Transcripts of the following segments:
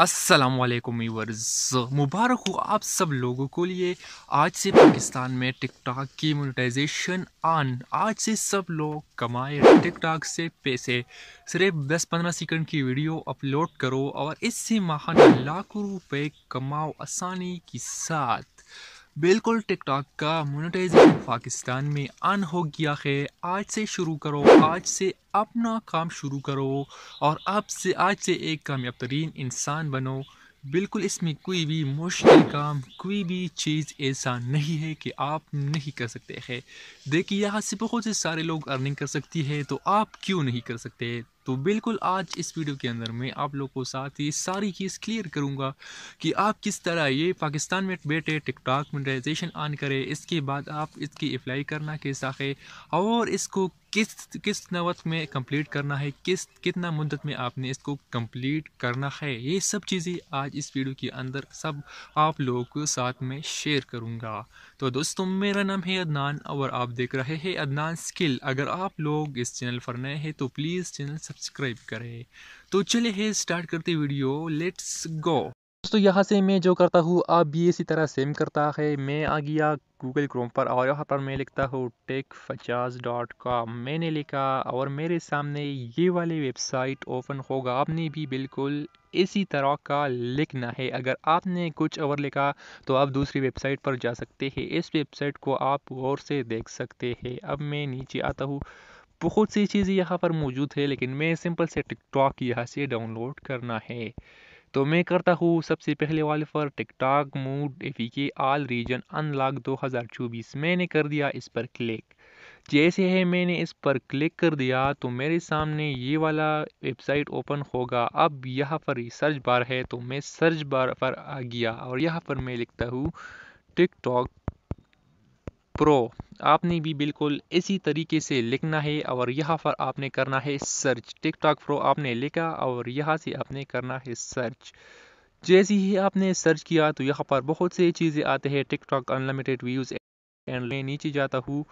Aslam yours मुबारक हो आप सब लोगों को लिए आज से पाकिस्तान में टिकटॉक की मोनेटाइजेशन आन आज से सब लोग कमाए टिकटॉक से पैसे सिर्फ 10-15 सेकंड की वीडियो अपलोड करो और इससे माहाना लाखों रुपए कमाओ आसानी के साथ बिल्कुल टिकटॉक का मोनेटाइजेशन पाकिस्तान में अन हो गया है आज से शुरू करो आज से अपना काम शुरू करो और अब से आज से एक कामयाब तरीन इंसान बनो बिल्कुल इसमें कोई भी मुश्किल काम कोई भी चीज़ ऐसा नहीं है कि आप नहीं कर सकते हैं देखिए यहाँ से बहुत से सारे लोग अर्निंग कर सकती है तो आप क्यों नहीं कर सकते तो बिल्कुल आज इस वीडियो के अंदर मैं आप लोग को साथ ही सारी चीज़ क्लियर करूँगा कि आप किस तरह ये पाकिस्तान में बैठे टिकटॉक मोनिटाइजेशन ऑन करें इसके बाद आप इसकी अप्लाई करना कैसा है और इसको किस किस नवत में कंप्लीट करना है किस कितना मुद्दत में आपने इसको कंप्लीट करना है ये सब चीज़ें आज इस वीडियो के अंदर सब आप लोगों को साथ में शेयर करूँगा तो दोस्तों मेरा नाम है अदनान और आप देख रहे हैं अदनान स्किल अगर आप लोग इस चैनल पर नए हैं तो प्लीज़ चैनल सब्सक्राइब करें तो चलिए स्टार्ट करते वीडियो लेट्स गो दोस्तों यहाँ से मैं जो करता हूँ आप भी इसी तरह सेम करता है मैं आ गया गूगल क्रोम पर और यहाँ पर मैं लिखता हूँ टेक फचास डॉट कॉम मैंने लिखा और मेरे सामने ये वाली वेबसाइट ओपन होगा आपने भी बिल्कुल इसी तरह का लिखना है अगर आपने कुछ और लिखा तो आप दूसरी वेबसाइट पर जा सकते हैं इस वेबसाइट को आप गौर से देख सकते हैं अब मैं नीचे आता हूँ बहुत सी चीज़ें यहाँ पर मौजूद है लेकिन मैं सिंपल से टिकटॉक यहाँ से डाउनलोड करना है तो मैं करता हूँ सबसे पहले वाले पर टिकटॉक मूड एफी के आल रीजन अनलॉक 2024 मैंने कर दिया इस पर क्लिक जैसे है मैंने इस पर क्लिक कर दिया तो मेरे सामने ये वाला वेबसाइट ओपन होगा अब यहाँ पर सर्च बार है तो मैं सर्च बार पर आ गया और यहाँ पर मैं लिखता हूँ टिकटॉक प्रो आपने भी बिल्कुल इसी तरीके से लिखना है और यहाँ पर आपने करना है सर्च टिकटॉक प्रो आपने लिखा और यहाँ से आपने करना है सर्च जैसे ही आपने सर्च किया तो यहाँ पर बहुत से चीज़ें आते हैं टिकटॉक अनलिमिटेड व्यूज़ एंड मैं नीचे जाता हूँ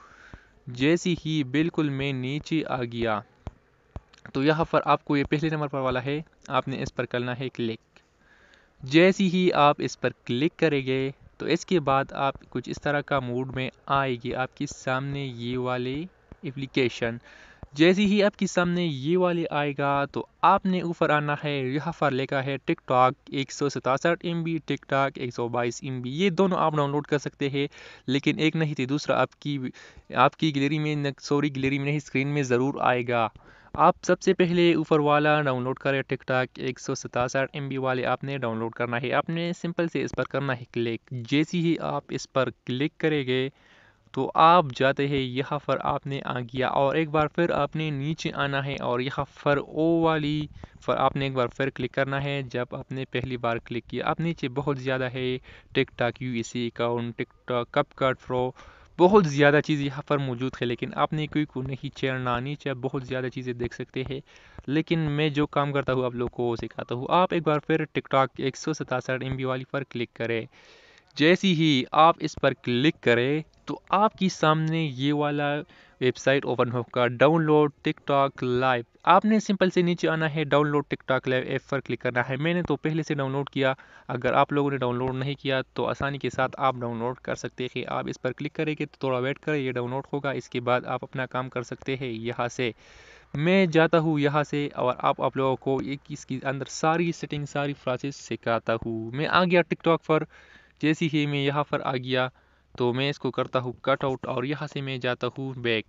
जैसे ही बिल्कुल मैं नीचे आ गया तो यहाँ पर आपको ये पहले नंबर पर वाला है आपने इस पर करना है क्लिक जैसे ही आप इस पर क्लिक करेंगे तो इसके बाद आप कुछ इस तरह का मूड में आएगी आपके सामने ये वाले एप्लीकेशन जैसे ही आपके सामने ये वाले आएगा तो आपने ऊपर आना है यहाँ पर लिखा है टिक टॉक एक सौ सतासठ एम बी टिक टॉक एक सौ बाईस एम बी ये दोनों आप डाउनलोड कर सकते हैं लेकिन एक नहीं थी तो दूसरा आपकी आपकी गैलरी में सॉरी गैलरी में नहीं स्क्रीन में ज़रूर आएगा आप सबसे पहले ऊपर वाला डाउनलोड करें टिकटॉक एक सौ सतासठ एम वाले आपने डाउनलोड करना है आपने सिंपल से इस पर करना है क्लिक जैसे ही आप इस पर क्लिक करेंगे तो आप जाते हैं यहाँ पर आपने आ गया और एक बार फिर आपने नीचे आना है और यहाँ पर ओ वाली पर आपने एक बार फिर क्लिक करना है जब आपने पहली बार क्लिक किया आप नीचे बहुत ज़्यादा है TikTok you account TikTok कप कार्ड फ्रो बहुत ज़्यादा चीज़ यहाँ पर मौजूद है लेकिन आपने कोई को नहीं छेड़ना नहीं चाहे बहुत ज़्यादा चीज़ें देख सकते हैं लेकिन मैं जो काम करता हूँ आप लोग को सिखाता हूँ आप एक बार फिर टिकटॉक एक सौ सतासठ एम वाली पर क्लिक करें जैसी ही आप इस पर क्लिक करें तो आपके सामने ये वाला वेबसाइट ओपन होगा डाउनलोड टिकटॉक लाइव आपने सिंपल से नीचे आना है डाउनलोड टिकटॉक लाइव ऐप पर क्लिक करना है मैंने तो पहले से डाउनलोड किया अगर आप लोगों ने डाउनलोड नहीं किया तो आसानी के साथ आप डाउनलोड कर सकते हैं आप इस पर क्लिक करेंगे तो थोड़ा वेट करें ये डाउनलोड होगा इसके बाद आप अपना काम कर सकते हैं यहाँ से मैं जाता हूँ यहाँ से और आप आप लोगों को एक इसके अंदर सारी सेटिंग सारी प्रोसेस सिखाता हूँ मैं आ गया टिकटॉक पर जैसे ही मैं यहाँ पर आ गया तो मैं इसको करता हूँ कट आउट और यहाँ से मैं जाता हूँ बैक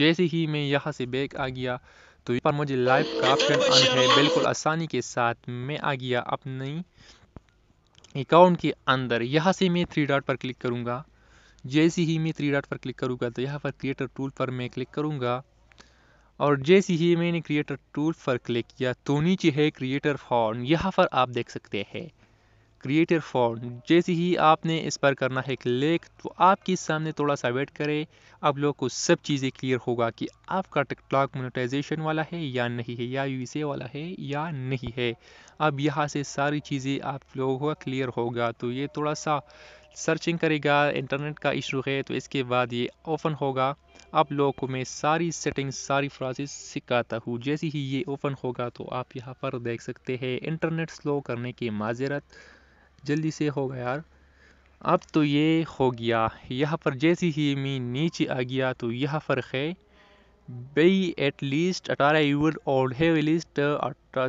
जैसे ही मैं यहाँ से बैक आ गया तो यहाँ पर मुझे लाइव का ऑप्शन ऑन है बिल्कुल आसानी के साथ मैं आ गया अपनी अकाउंट के अंदर यहाँ से मैं थ्री डॉट पर क्लिक करूँगा जैसे ही मैं थ्री डॉट पर क्लिक करूँगा तो यहाँ पर क्रिएटर टूल पर मैं क्लिक करूँगा और जैसे ही मैंने क्रिएटर टूल पर क्लिक किया तो नीचे है क्रिएटर फॉर्म यहाँ पर आप देख सकते हैं क्रिएटर फॉर जैसे ही आपने इस पर करना है क्लिक तो आपके सामने थोड़ा सा वेट करें आप लोग को सब चीज़ें क्लियर होगा कि आपका टिकटॉक मोनेटाइजेशन वाला है या नहीं है या यू वाला है या नहीं है अब यहाँ से सारी चीज़ें आप लोगों का क्लियर होगा तो ये थोड़ा सा सर्चिंग करेगा इंटरनेट का इशू है तो इसके बाद ये ओपन होगा आप लोगों को मैं सारी सेटिंग्स सारी प्रोसेस सिखाता हूँ जैसे ही ये ओपन होगा तो आप यहाँ पर देख सकते हैं इंटरनेट स्लो करने की माजरत जल्दी से होगा यार अब तो ये हो गया यहाँ पर जैसे ही मी नीचे आ गया तो यह फ़र्क है बई एट लीस्ट अठारह यूर और है लिस्ट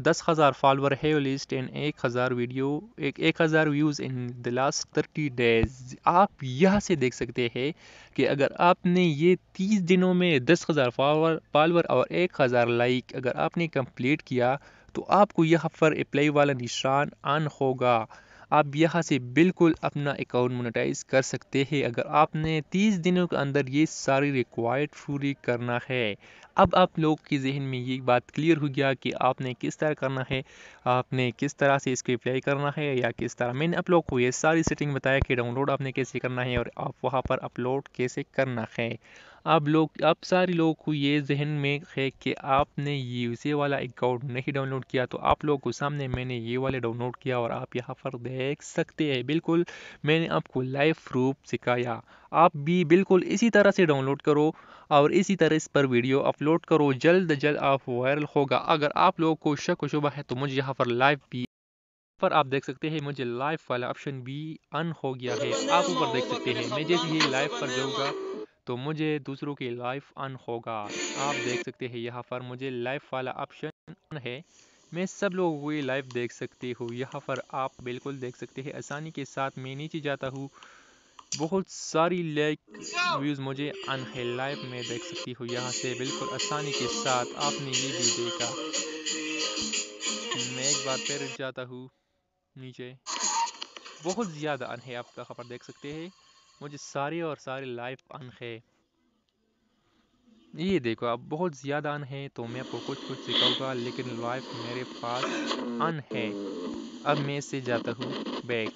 दस हज़ार फॉलोअर है लिस्ट एंड एक हज़ार वीडियो एक एक हज़ार views in the last thirty days आप यहाँ से देख सकते हैं कि अगर आपने ये तीस दिनों में दस हज़ार फॉलोअर और एक हज़ार लाइक अगर आपने कंप्लीट किया तो आपको यह पर अप्लाई वाला निशान आन होगा आप यहाँ से बिल्कुल अपना अकाउंट मोनेटाइज कर सकते हैं अगर आपने 30 दिनों के अंदर ये सारी रिक्वायर्ड पूरी करना है अब आप लोग के जहन में ये बात क्लियर हो गया कि आपने किस तरह करना है आपने किस तरह से इसको अप्लाई करना है या किस तरह मैंने आप लोग को ये सारी सेटिंग बताया कि डाउनलोड आपने कैसे करना है और आप वहाँ पर अपलोड कैसे करना है आप लोग आप सारे लोगों को ये जहन में है कि आपने ये उसे वाला अकाउंट नहीं डाउनलोड किया तो आप लोगों को सामने मैंने ये वाला डाउनलोड किया और आप यहाँ पर देख सकते हैं बिल्कुल मैंने आपको लाइव प्रूफ सिखाया आप भी बिल्कुल इसी तरह से डाउनलोड करो और इसी तरह इस पर वीडियो अपलोड करो जल्द जल्द आप वायरल होगा अगर आप लोगों को शक व शुबा है तो मुझे यहाँ पर लाइव भी पर आप देख सकते हैं मुझे लाइव वाला ऑप्शन भी अन हो गया है आप ऊपर देख सकते हैं मैं जैसे ही लाइव पर जाऊँगा तो मुझे दूसरों की लाइफ अन होगा आप देख सकते हैं यहाँ पर मुझे लाइफ वाला ऑप्शन है मैं सब लोगों की लाइफ देख सकती हूँ यहाँ पर आप बिल्कुल देख सकते हैं आसानी के साथ मैं नीचे जाता हूँ बहुत सारी लाइक व्यूज़ मुझे है लाइव में देख सकती हूँ यहाँ से बिल्कुल आसानी के साथ आपने ये भी देखा मैं एक बार फिर जाता हूँ नीचे बहुत ज़्यादा अन है आप खबर देख सकते हैं मुझे सारी और सारी लाइफ अन है ये देखो अब बहुत ज़्यादा अन है तो मैं आपको कुछ कुछ सिखाऊंगा लेकिन लाइफ मेरे पास अन है अब मैं इससे जाता हूँ बैग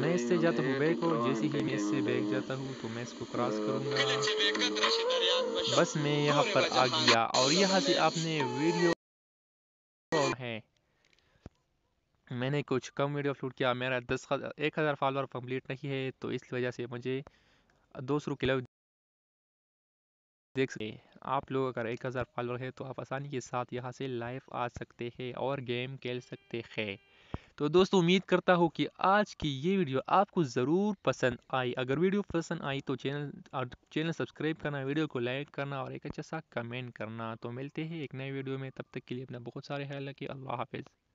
मैं इससे जाता हूँ बैग और जैसे ही मैं इससे बैग जाता हूँ तो मैं इसको क्रॉस करूँगा बस मैं यहाँ पर आ गया और यहाँ से आपने वीडियो मैंने कुछ कम वीडियो अपलोड किया मेरा दस एक हज़ार फॉलोअर कम्प्लीट नहीं है तो इस वजह से मुझे दो सौ रुपये देख सकते आप लोग अगर एक हज़ार फॉलोअर है तो आप आसानी के साथ यहाँ से लाइव आ सकते हैं और गेम खेल सकते हैं तो दोस्तों उम्मीद करता हूँ कि आज की ये वीडियो आपको ज़रूर पसंद आई अगर वीडियो पसंद आई तो चैनल और चैनल सब्सक्राइब करना वीडियो को लाइक करना और एक अच्छा सा कमेंट करना तो मिलते हैं एक नए वीडियो में तब तक के लिए अपना बहुत सारे ख्याल रखिए अल्लाह हाफिज़